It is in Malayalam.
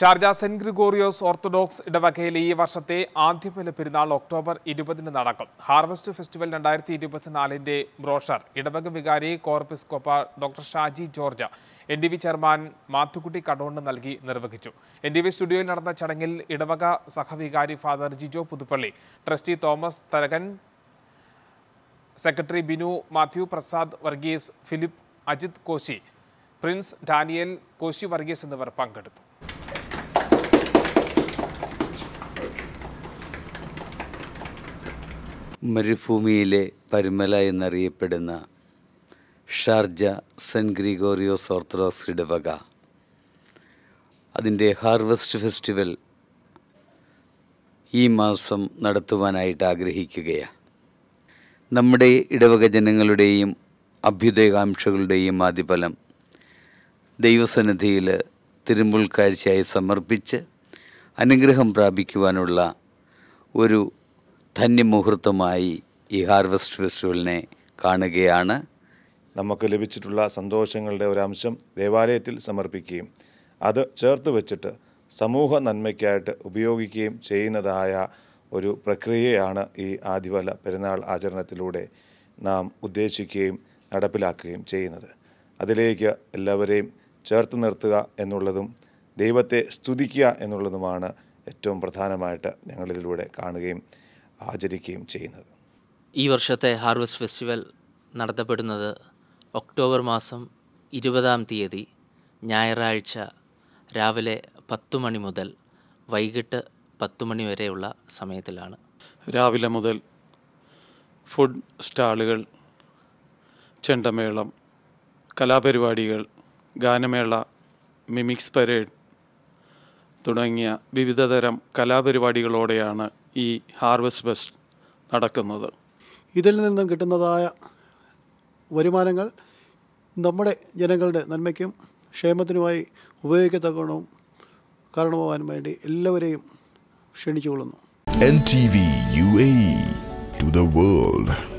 ഷാർജ സെന്റ് ഗ്രിഗോറിയോസ് ഓർത്തഡോക്സ് ഇടവകയിലെ ഈ വർഷത്തെ ആദ്യ ഫല പെരുന്നാൾ ഒക്ടോബർ ഇരുപതിന് നടക്കും ഹാർവസ്റ്റ് ഫെസ്റ്റിവൽ രണ്ടായിരത്തി ഇരുപത്തിനാലിന്റെ ബ്രോഷർ ഇടവക വികാരി കോർപിസ്കോപ്പ doctor Shaji George N D V chairman Mathukutty കടോണ്ട് നൽകി നിർവഹിച്ചു എൻ ഡി വി സ്റ്റുഡിയോയിൽ നടന്ന ചടങ്ങിൽ ഇടവക സഹവികാരി father Jijo Puthuppally trustee Thomas Tharakan secretary Binu Mathew Prasad Varghese Philip Ajith Koshy Prince Daniel Koshy Varghese എന്നിവർ പങ്കെടുത്തു മരുഭൂമിയിലെ പരുമല എന്നറിയപ്പെടുന്ന ഷാർജ സെൻറ്റ് ഗ്രിഗോറിയോസ് ഓർത്തഡോക്സ് ഇടവക അതിൻ്റെ ഹാർവസ്റ്റ് ഫെസ്റ്റിവൽ ഈ മാസം നടത്തുവാനായിട്ട് ആഗ്രഹിക്കുകയാണ് നമ്മുടെ ഇടവക ജനങ്ങളുടെയും അഭ്യുദയകാംക്ഷകളുടെയും ആദിഫലം ദൈവസന്നിധിയിൽ തിരുമ്പുൾക്കാഴ്ചയായി സമർപ്പിച്ച് അനുഗ്രഹം പ്രാപിക്കുവാനുള്ള ഒരു ധന്യമുഹൂർത്തമായി ഈ ഹാർവസ്റ്റ് ഫെസ്റ്റിവലിനെ കാണുകയാണ് നമുക്ക് ലഭിച്ചിട്ടുള്ള സന്തോഷങ്ങളുടെ ഒരു അംശം ദേവാലയത്തിൽ സമർപ്പിക്കുകയും അത് ചേർത്ത് വെച്ചിട്ട് സമൂഹ നന്മയ്ക്കായിട്ട് ഉപയോഗിക്കുകയും ചെയ്യുന്നതായ ഒരു പ്രക്രിയയാണ് ഈ ആദിവല പെരുന്നാൾ ആചരണത്തിലൂടെ നാം ഉദ്ദേശിക്കുകയും നടപ്പിലാക്കുകയും ചെയ്യുന്നത് അതിലേക്ക് എല്ലാവരെയും ചേർത്ത് നിർത്തുക എന്നുള്ളതും ദൈവത്തെ സ്തുതിക്കുക എന്നുള്ളതുമാണ് ഏറ്റവും പ്രധാനമായിട്ട് ഞങ്ങളിതിലൂടെ കാണുകയും ആചരിക്കുകയും ചെയ്യുന്നത് ഈ വർഷത്തെ ഹാർവസ്റ്റ് ഫെസ്റ്റിവൽ നടത്തപ്പെടുന്നത് ഒക്ടോബർ മാസം ഇരുപതാം തീയതി ഞായറാഴ്ച രാവിലെ പത്തു മണി മുതൽ വൈകിട്ട് പത്തു മണി വരെയുള്ള സമയത്തിലാണ് രാവിലെ മുതൽ ഫുഡ് സ്റ്റാളുകൾ ചെണ്ടമേളം കലാപരിപാടികൾ ഗാനമേള മിമിക്സ് പരേഡ് തുടങ്ങിയ വിവിധതരം കലാപരിപാടികളോടെയാണ് ഈ ഹാർവെസ്റ്റ് ഫെസ്റ്റ് നടക്കുന്നത് ഇതിൽ നിന്നും കിട്ടുന്നതായ വരുമാനങ്ങൾ നമ്മുടെ ജനങ്ങളുടെ നന്മയ്ക്കും ക്ഷേമത്തിനുമായി ഉപയോഗിക്കത്തക്കണവും കാരണമാവാൻ വേണ്ടി എല്ലാവരെയും ക്ഷണിച്ചുകൊള്ളുന്നു N T V U A to the world